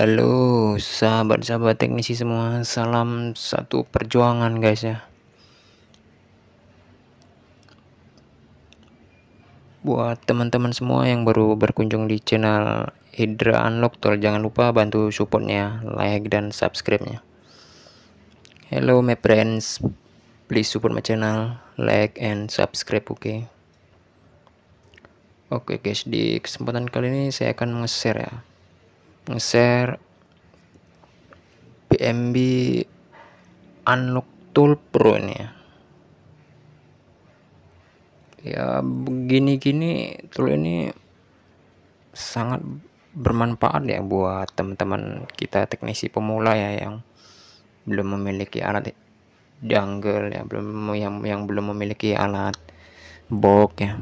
Halo sahabat-sahabat teknisi semua Salam satu perjuangan guys ya Buat teman-teman semua yang baru berkunjung di channel Hydra Unlock Tool Jangan lupa bantu supportnya Like dan subscribe-nya Hello my friends Please support my channel Like and subscribe oke okay? Oke okay guys di kesempatan kali ini saya akan nge-share ya nge-share PMB unlock tool pro ini ya ya begini-gini tool ini sangat bermanfaat ya buat teman-teman kita teknisi pemula ya yang belum memiliki alat jungle ya belum yang yang belum memiliki alat box ya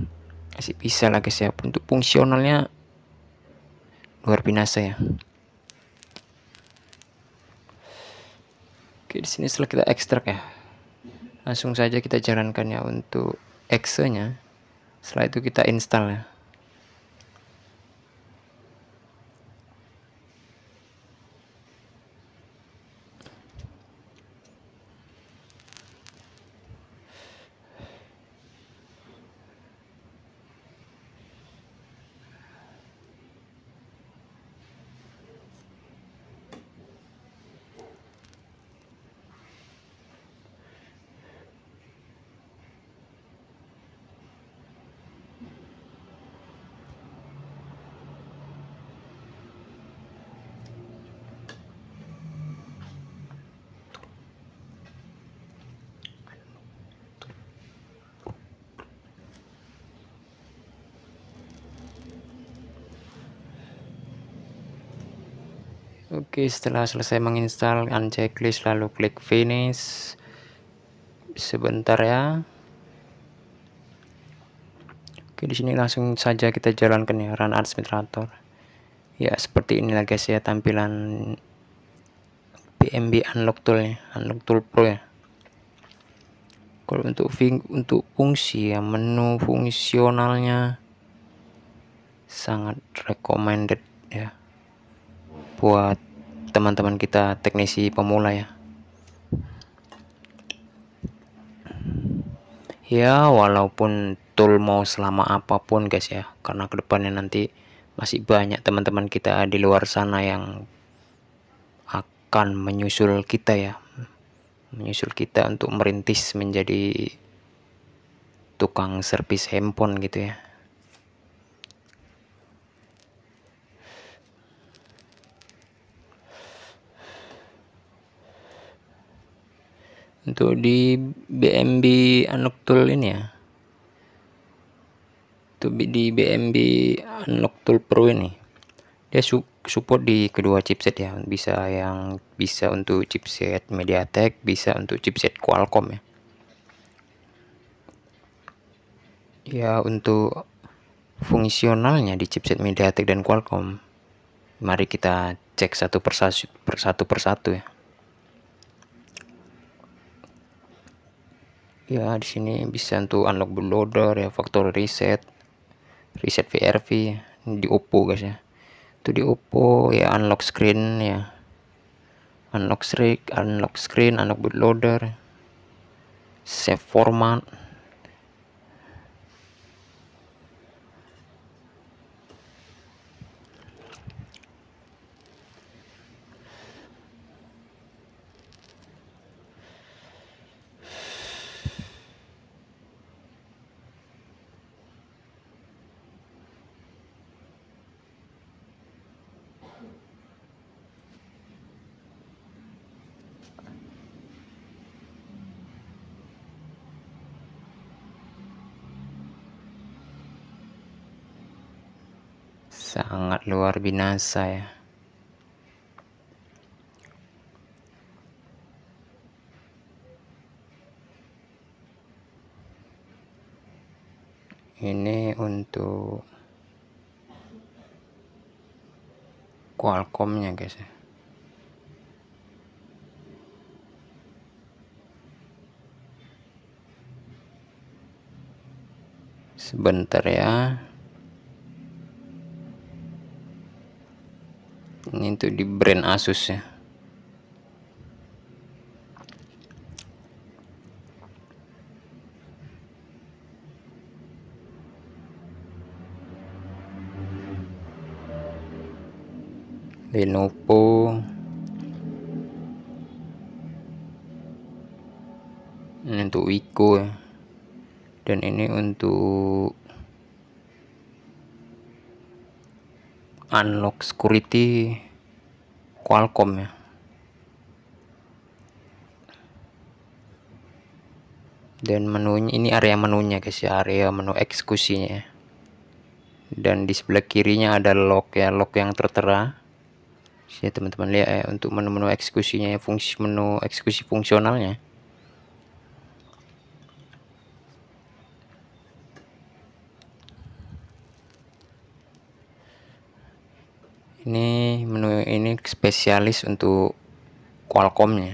masih bisa lagi siap ya, untuk fungsionalnya luar biasa ya Oke, di sini setelah kita ekstrak ya. Langsung saja kita jalankan ya untuk exe-nya. Setelah itu kita install ya. Oke setelah selesai menginstal unchecklist lalu klik finish sebentar ya Oke di sini langsung saja kita jalankan ya run administrator ya seperti inilah guys ya tampilan PMB unlock toolnya unlock tool pro ya kalau untuk untuk fungsi ya menu fungsionalnya sangat recommended ya buat teman-teman kita teknisi pemula ya ya walaupun tool mau selama apapun guys ya karena kedepannya nanti masih banyak teman-teman kita di luar sana yang akan menyusul kita ya menyusul kita untuk merintis menjadi tukang servis handphone gitu ya untuk di BMB Unlock Tool ini ya untuk di BMB Unlock Tool Pro ini dia su support di kedua chipset ya bisa yang bisa untuk chipset MediaTek bisa untuk chipset Qualcomm ya ya untuk fungsionalnya di chipset MediaTek dan Qualcomm mari kita cek satu persatu persatu persatu ya ya di sini bisa untuk unlock bootloader ya faktor reset reset VRV di Oppo guys ya itu di Oppo ya unlock screen ya unlock screen unlock screen unlock bootloader save format sangat luar biasa ya ini untuk Qualcomm-nya guys ya sebentar ya ini tuh di brand Asus ya Lenovo ini untuk Wiko ya. dan ini untuk unlock security Qualcomm ya dan menunya ini area menunya guys ya area menu eksekusinya ya. dan di sebelah kirinya ada lock ya lock yang tertera ya teman-teman lihat ya untuk menu-menu eksekusinya fungsi menu eksekusi fungsionalnya spesialis untuk Qualcomm-nya.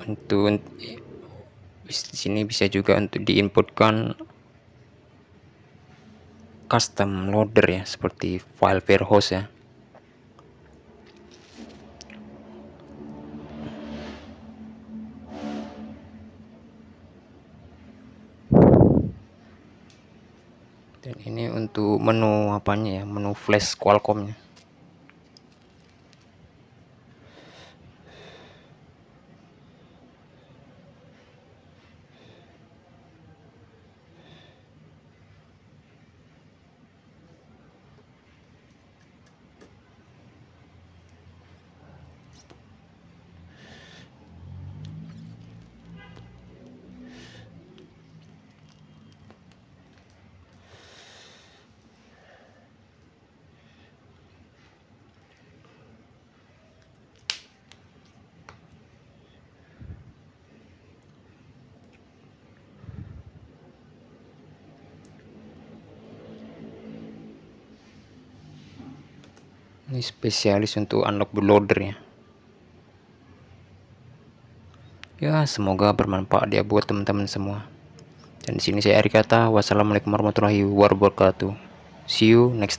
Untuk di sini bisa juga untuk diinputkan custom loader ya seperti file warehouse ya dan ini untuk menu apanya ya menu flash Qualcommnya ini spesialis untuk unlock bootloader ya ya semoga bermanfaat ya buat teman-teman semua dan di sini saya Ari kata wassalamualaikum warahmatullahi wabarakatuh see you next time